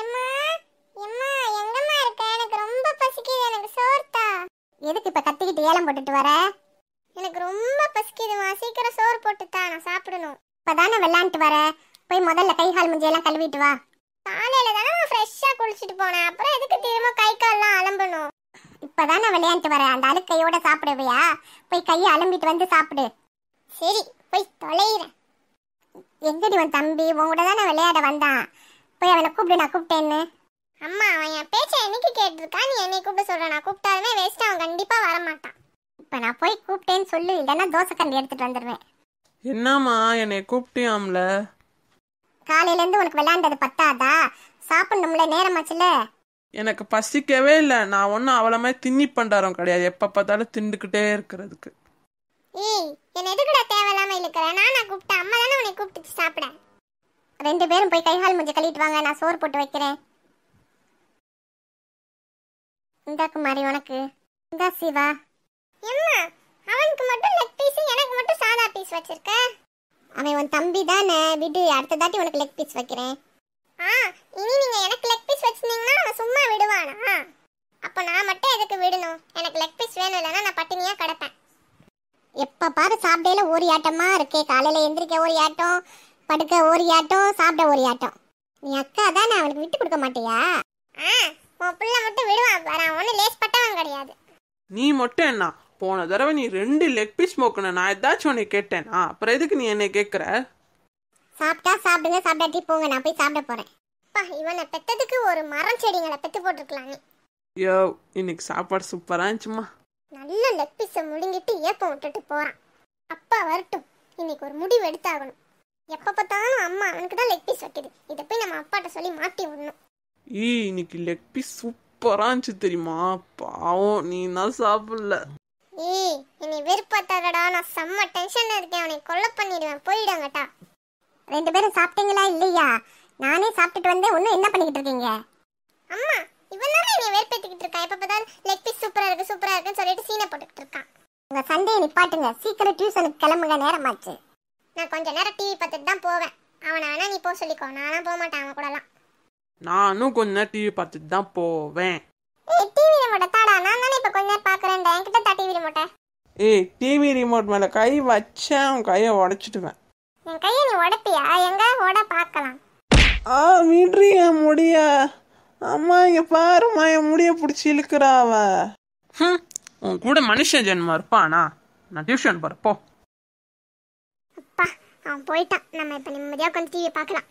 எம்மா எம்மா எங்கம்மா இருக்க எனக்கு ரொம்ப பசிக்குது எனக்கு சோர்த்தா எதுக்கு இப்ப கத்திக்கிட்டு ஏலம் போட்டுட்டு வர எனக்கு ரொம்ப பசிக்குதுமா சீக்கிரம் சோறு போட்டுத்தா நான் சாப்பிடணும் இப்பதானே விளையாண்டு வர போய் முதல்ல கை கால் முஞ்சையெல்லாம் கழுவிட்டு வா காலையில தானே நான் ஃப்ரெஷ்ஷா குளிச்சுட்டு போனேன் அப்புறம் எதுக்கு திரும்ப கை கால்லாம் அலம்பணும் இப்பதானே விளையாண்டு வர அந்த அழுக்கையோட சாப்பிடுவியா போய் கையை அலம்பிட்டு வந்து சாப்பிடு சரி போய் தொலைகிறேன் எங்கடி உன் தம்பி உன் கூட தானே விளையாட வந்தான் போய் அவனை கூப்பிடு நான் கூப்பிட்டேன்னு அம்மா அவன் என் பேச்சை என்னைக்கு கேட்டிருக்கான் நீ என்னை கூப்பிட சொல்ற நான் கூப்பிட்டாலுமே வேஸ்ட் அவன் கண்டிப்பா வரமாட்டான் இப்போ நான் போய் கூப்பிட்டேன்னு சொல்லு இல்லைன்னா தோசை கண்டு எடுத்துட்டு வந்துடுவேன் என்னம்மா என்னை கூப்பிட்டியாம்ல காலையிலேருந்து உனக்கு விளையாண்டது பத்தாதா சாப்பிடணும்ல நேரமாச்சுல எனக்கு பசிக்கவே இல்லை நான் ஒன்றும் அவளமே திண்ணி பண்டாரம் கிடையாது எப்போ பார்த்தாலும் திண்டுக்கிட்டே இருக்கிறதுக்கு ஏய் என்ன எதுக்குடா தேவையில்லாம இழுக்கிற நான் கூப்பிட்டேன் ரெண்டு பேரும் போய் கைகால் முஞ்ச கழிட்டு வாங்க நான் சோறு போட்டு வைக்கிறேன் இந்தா குமாரி உனக்கு இந்தா சிவா எம்மா அவனுக்கு மட்டும் லெக் பீஸ் எனக்கு மட்டும் சாதா பீஸ் வச்சிருக்க அவன் உன் தம்பி தானே விடு அடுத்த தாட்டி உனக்கு லெக் பீஸ் வைக்கிறேன் ஆ இனி நீங்க எனக்கு லெக் பீஸ் வச்சிருந்தீங்கன்னா அவன் சும்மா விடுவானா அப்போ நான் மட்டும் எதுக்கு விடணும் எனக்கு லெக் பீஸ் வேணும் இல்லைன்னா நான் பட்டினியாக கிடப்பேன் எப்போ பாரு சாப்பிடையில ஒரு ஆட்டமா இருக்கே காலையில் எந்திரிக்க ஒரு ஆட்டம் படுக்க ஒரு ஆட்டம் சாப்பிட ஒரு ஆட்டம் நீ அக்கா தானே அவளுக்கு விட்டு கொடுக்க மாட்டியா ஆ உன் பிள்ளை மட்டும் விடுவான் பாரு அவன் ஒன்றும் லேஸ் பட்டவன் கிடையாது நீ மட்டும் என்ன போன தடவை நீ ரெண்டு லெக் பீஸ் மோக்கண நான் ஏதாச்சும் உன்னை கேட்டேனா அப்புறம் எதுக்கு நீ என்னை கேட்குற சாப்பிட்டா சாப்பிடுங்க சாப்பிடாட்டி போங்க நான் போய் சாப்பிட போறேன் அப்பா இவனை பெத்ததுக்கு ஒரு மரம் செடிங்களை பெத்து போட்டிருக்கலாம் நீ யோ இன்னைக்கு சாப்பாடு சூப்பரா இருந்துச்சுமா நல்ல லெக் பீஸை முழுங்கிட்டு ஏப்பம் விட்டுட்டு போறான் அப்பா வரட்டும் இன்னைக்கு ஒரு முடிவு எடுத்தாகணும் எப்போ பார்த்தாலும் அம்மா அவனுக்கு தான் லெக் பீஸ் வைக்குது இதை போய் நம்ம அப்பாட்ட சொல்லி மாட்டி விடணும் ஏய் இன்னைக்கு லெக் பீஸ் சூப்பரா இருந்துச்சு தெரியுமா பாவம் நீ தான் சாப்பிடல ஏய் என்னை வெறுப்பாத்தாதடா நான் செம்ம டென்ஷன்ல இருக்கேன் அவனை கொல்ல பண்ணிடுவேன் போயிடாங்கட்டா ரெண்டு பேரும் சாப்பிட்டீங்களா இல்லையா நானே சாப்பிட்டுட்டு வந்தேன் ஒன்றும் என்ன பண்ணிக்கிட்டு இருக்கீங்க அம்மா இவன் தானே என்னை வெறுப்பேற்றிக்கிட்டு இருக்கான் எப்போ பார்த்தாலும் லெக் பீஸ் சூப்பராக இருக்கு சூப்பராக இருக்குன்னு சொல்லிட்டு சீனை போட்டுக்கிட்டு இருக்கான் உங்கள் சண்டையை நிப்பாட்டுங்க சீக்கிரம் டியூஷனுக்கு கிளம்புங்க நேரமாச்சு நான் கொஞ்ச நேரம் டிவி பார்த்துட்டு தான் போவேன் அவனை வேணா நீ போக சொல்லிக்கோ நான்லாம் போக மாட்டேன் அவன் கூடலாம் நானும் கொஞ்ச நேரம் டிவி பார்த்துட்டு தான் போவேன் ஏய் டிவி ரிமோட்டை தாடா நான் தானே இப்ப கொஞ்ச நேரம் பார்க்குறேன் என்கிட்ட தா டிவி ரிமோட்டை ஏய் டிவி ரிமோட் மேலே கை வச்சேன் அவன் கையை உடச்சிடுவேன் என் கைய நீ உடைப்பியா எங்க ஓட பார்க்கலாம் ஆ மீட்ரி முடிய அம்மா இங்க பாரும்மா என் முடிய பிடிச்சி இழுக்கிறா அவ உன் கூட மனுஷன் ஜென்மா இருப்பானா நான் டியூஷன் போறேன், போ அப்பா அவன் போயிட்டான் நம்ம இப்போ நிம்மதியாக உட்காந்து டிவி பார்க்கலாம்